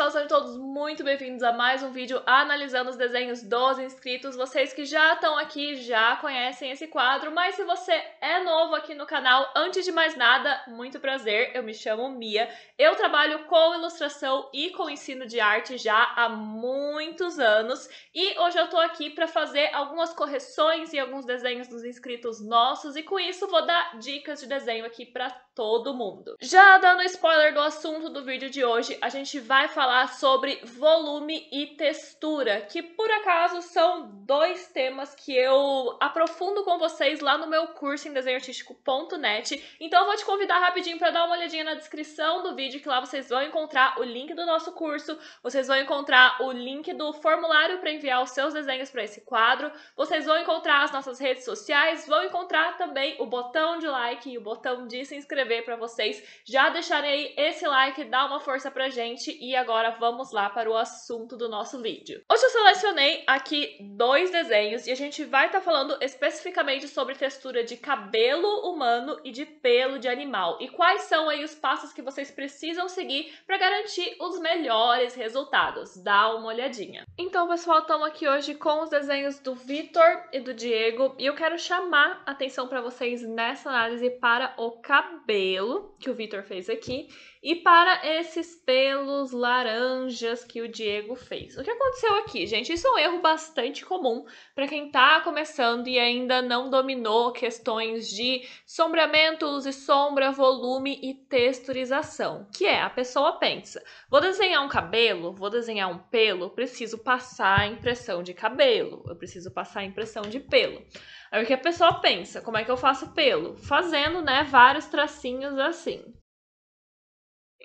pessoal, sejam todos muito bem-vindos a mais um vídeo analisando os desenhos dos inscritos. Vocês que já estão aqui já conhecem esse quadro, mas se você é novo aqui no canal, antes de mais nada, muito prazer, eu me chamo Mia. Eu trabalho com ilustração e com ensino de arte já há muitos anos e hoje eu tô aqui para fazer algumas correções e alguns desenhos dos inscritos nossos e com isso vou dar dicas de desenho aqui para todo mundo. Já dando spoiler do assunto do vídeo de hoje, a gente vai falar sobre volume e textura, que por acaso são dois temas que eu aprofundo com vocês lá no meu curso em desenhoartístico.net. Então eu vou te convidar rapidinho para dar uma olhadinha na descrição do vídeo, que lá vocês vão encontrar o link do nosso curso, vocês vão encontrar o link do formulário para enviar os seus desenhos para esse quadro, vocês vão encontrar as nossas redes sociais, vão encontrar também o botão de like e o botão de se inscrever para vocês. Já deixarei esse like, dá uma força pra gente e agora vamos lá para o assunto do nosso vídeo. Hoje eu selecionei aqui dois desenhos e a gente vai estar tá falando especificamente sobre textura de cabelo humano e de pelo de animal. E quais são aí os passos que vocês precisam seguir para garantir os melhores resultados. Dá uma olhadinha. Então, pessoal, estamos aqui hoje com os desenhos do Vitor e do Diego e eu quero chamar atenção para vocês nessa análise para o cabelo pelo que o Vitor fez aqui e para esses pelos laranjas que o Diego fez. O que aconteceu aqui, gente? Isso é um erro bastante comum para quem está começando e ainda não dominou questões de sombreamentos e sombra, volume e texturização, que é a pessoa pensa: vou desenhar um cabelo, vou desenhar um pelo, preciso passar a impressão de cabelo, eu preciso passar a impressão de pelo. Aí o que a pessoa pensa? Como é que eu faço pelo? Fazendo, né, vários traços tracinhos assim.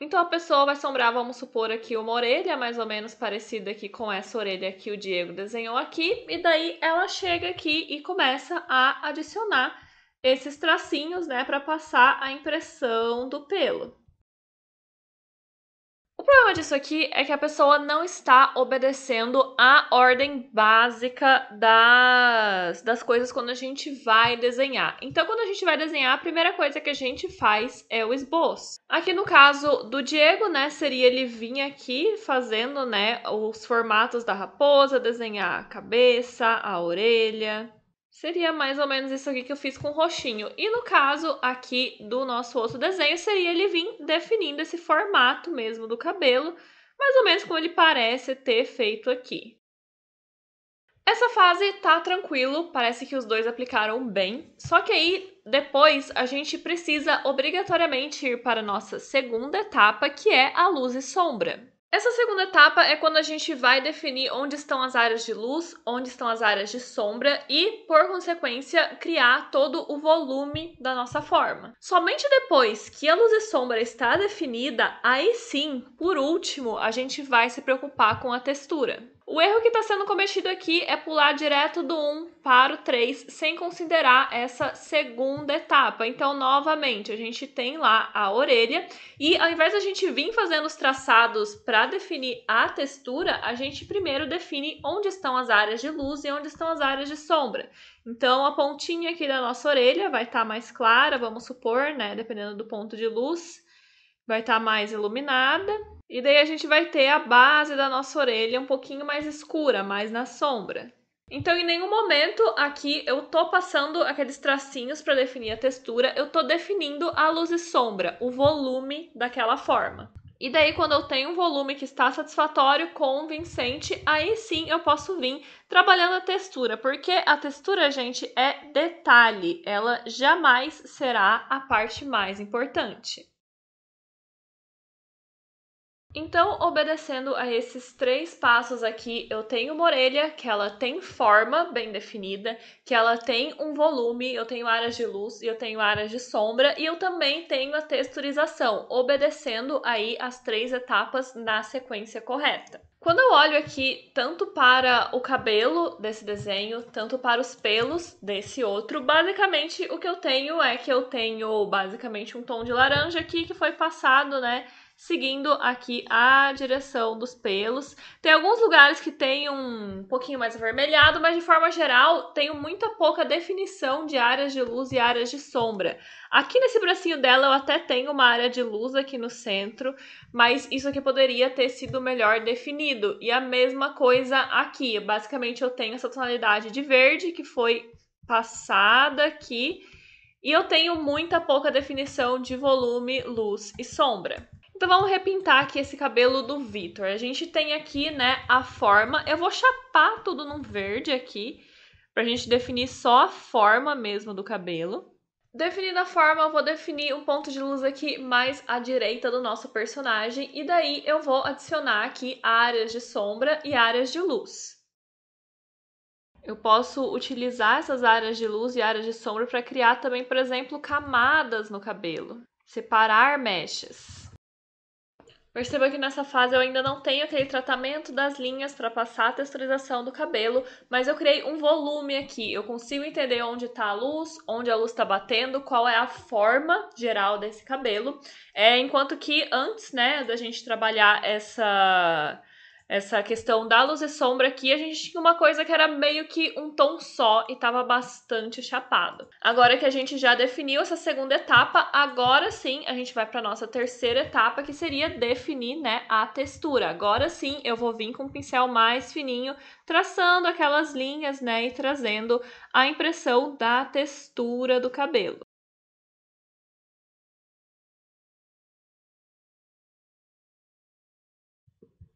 Então a pessoa vai sombrar, vamos supor aqui, uma orelha mais ou menos parecida aqui com essa orelha que o Diego desenhou aqui, e daí ela chega aqui e começa a adicionar esses tracinhos, né, para passar a impressão do pelo. O problema disso aqui é que a pessoa não está obedecendo a ordem básica das, das coisas quando a gente vai desenhar. Então, quando a gente vai desenhar, a primeira coisa que a gente faz é o esboço. Aqui no caso do Diego, né, seria ele vir aqui fazendo, né, os formatos da raposa, desenhar a cabeça, a orelha, Seria mais ou menos isso aqui que eu fiz com o roxinho. E no caso aqui do nosso outro desenho, seria ele vir definindo esse formato mesmo do cabelo, mais ou menos como ele parece ter feito aqui. Essa fase tá tranquilo, parece que os dois aplicaram bem, só que aí depois a gente precisa obrigatoriamente ir para a nossa segunda etapa, que é a luz e sombra. Essa segunda etapa é quando a gente vai definir onde estão as áreas de luz, onde estão as áreas de sombra e, por consequência, criar todo o volume da nossa forma. Somente depois que a luz e sombra está definida, aí sim, por último, a gente vai se preocupar com a textura. O erro que está sendo cometido aqui é pular direto do 1 para o 3, sem considerar essa segunda etapa. Então, novamente, a gente tem lá a orelha e ao invés da gente vir fazendo os traçados para definir a textura, a gente primeiro define onde estão as áreas de luz e onde estão as áreas de sombra. Então, a pontinha aqui da nossa orelha vai estar tá mais clara, vamos supor, né, dependendo do ponto de luz, vai estar tá mais iluminada e daí a gente vai ter a base da nossa orelha um pouquinho mais escura, mais na sombra. Então, em nenhum momento aqui eu tô passando aqueles tracinhos para definir a textura, eu tô definindo a luz e sombra, o volume daquela forma. E daí, quando eu tenho um volume que está satisfatório, convincente, aí sim eu posso vir trabalhando a textura, porque a textura, gente, é detalhe, ela jamais será a parte mais importante. Então, obedecendo a esses três passos aqui, eu tenho uma orelha que ela tem forma bem definida, que ela tem um volume, eu tenho áreas de luz e eu tenho áreas de sombra e eu também tenho a texturização, obedecendo aí as três etapas na sequência correta. Quando eu olho aqui tanto para o cabelo desse desenho, tanto para os pelos desse outro, basicamente o que eu tenho é que eu tenho basicamente um tom de laranja aqui que foi passado, né? seguindo aqui a direção dos pelos. Tem alguns lugares que tem um pouquinho mais avermelhado, mas de forma geral tenho muita pouca definição de áreas de luz e áreas de sombra. Aqui nesse bracinho dela eu até tenho uma área de luz aqui no centro, mas isso aqui poderia ter sido melhor definido. E a mesma coisa aqui, basicamente eu tenho essa tonalidade de verde que foi passada aqui, e eu tenho muita pouca definição de volume, luz e sombra. Então vamos repintar aqui esse cabelo do Vitor. A gente tem aqui, né, a forma. Eu vou chapar tudo num verde aqui, pra gente definir só a forma mesmo do cabelo. Definida a forma, eu vou definir um ponto de luz aqui mais à direita do nosso personagem e daí eu vou adicionar aqui áreas de sombra e áreas de luz. Eu posso utilizar essas áreas de luz e áreas de sombra para criar também, por exemplo, camadas no cabelo, separar mechas. Perceba que nessa fase eu ainda não tenho aquele tratamento das linhas para passar a texturização do cabelo, mas eu criei um volume aqui. Eu consigo entender onde está a luz, onde a luz está batendo, qual é a forma geral desse cabelo. É, enquanto que antes, né, da gente trabalhar essa essa questão da luz e sombra aqui, a gente tinha uma coisa que era meio que um tom só e estava bastante chapado. Agora que a gente já definiu essa segunda etapa, agora sim a gente vai para nossa terceira etapa, que seria definir, né, a textura. Agora sim eu vou vir com um pincel mais fininho, traçando aquelas linhas, né, e trazendo a impressão da textura do cabelo.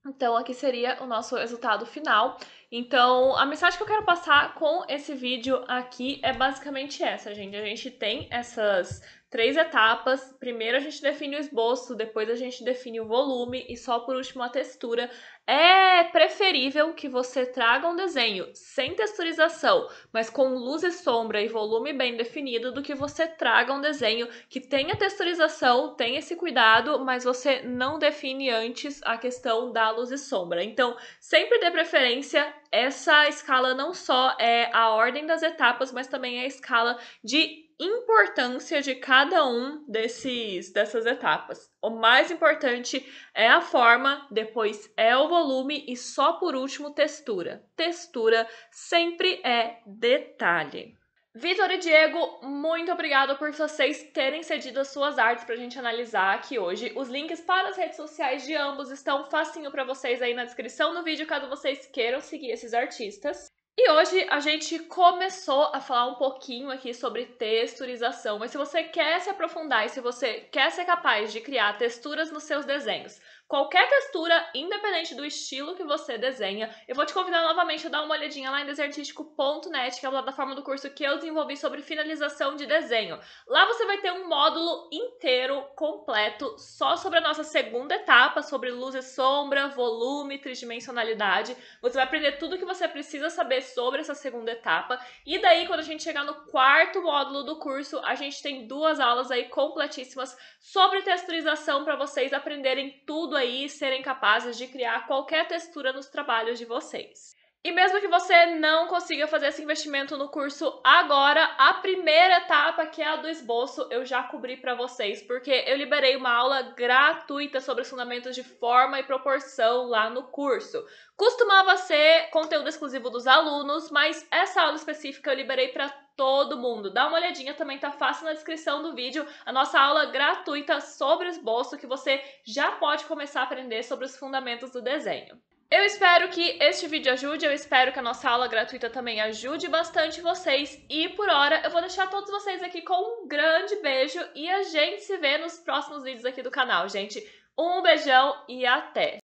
Então, aqui seria o nosso resultado final. Então, a mensagem que eu quero passar com esse vídeo aqui é basicamente essa, gente. A gente tem essas três etapas. Primeiro a gente define o esboço, depois a gente define o volume e só por último a textura. É preferível que você traga um desenho sem texturização, mas com luz e sombra e volume bem definido, do que você traga um desenho que tenha texturização, tenha esse cuidado, mas você não define antes a questão da luz e sombra. Então, sempre dê preferência essa escala não só é a ordem das etapas, mas também é a escala de importância de cada um desses dessas etapas. O mais importante é a forma, depois é o volume e só por último textura. Textura sempre é detalhe. Vitor e Diego, muito obrigado por vocês terem cedido as suas artes para a gente analisar aqui hoje. Os links para as redes sociais de ambos estão facinho para vocês aí na descrição do vídeo, caso vocês queiram seguir esses artistas. E hoje a gente começou a falar um pouquinho aqui sobre texturização, mas se você quer se aprofundar e se você quer ser capaz de criar texturas nos seus desenhos Qualquer textura, independente do estilo que você desenha, eu vou te convidar novamente a dar uma olhadinha lá em desenhartístico.net, que é a plataforma do curso que eu desenvolvi sobre finalização de desenho. Lá você vai ter um módulo inteiro, completo, só sobre a nossa segunda etapa, sobre luz e sombra, volume, tridimensionalidade. Você vai aprender tudo o que você precisa saber sobre essa segunda etapa. E daí, quando a gente chegar no quarto módulo do curso, a gente tem duas aulas aí completíssimas sobre texturização para vocês aprenderem tudo aí serem capazes de criar qualquer textura nos trabalhos de vocês. E mesmo que você não consiga fazer esse investimento no curso agora, a primeira etapa, que é a do esboço, eu já cobri para vocês, porque eu liberei uma aula gratuita sobre os fundamentos de forma e proporção lá no curso. Costumava ser conteúdo exclusivo dos alunos, mas essa aula específica eu liberei para todo mundo. Dá uma olhadinha, também tá fácil na descrição do vídeo, a nossa aula gratuita sobre esboço que você já pode começar a aprender sobre os fundamentos do desenho. Eu espero que este vídeo ajude, eu espero que a nossa aula gratuita também ajude bastante vocês. E por hora, eu vou deixar todos vocês aqui com um grande beijo e a gente se vê nos próximos vídeos aqui do canal, gente. Um beijão e até!